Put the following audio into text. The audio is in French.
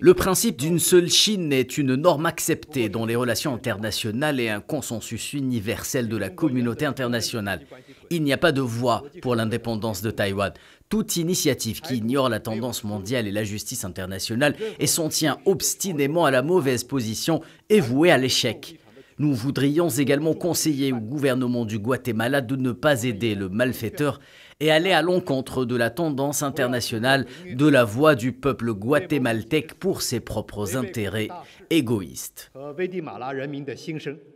Le principe d'une seule Chine est une norme acceptée dans les relations internationales et un consensus universel de la communauté internationale. Il n'y a pas de voie pour l'indépendance de Taïwan. Toute initiative qui ignore la tendance mondiale et la justice internationale et s'en tient obstinément à la mauvaise position est vouée à l'échec. Nous voudrions également conseiller au gouvernement du Guatemala de ne pas aider le malfaiteur et aller à l'encontre de la tendance internationale de la voix du peuple guatémaltèque pour ses propres intérêts égoïstes. Euh,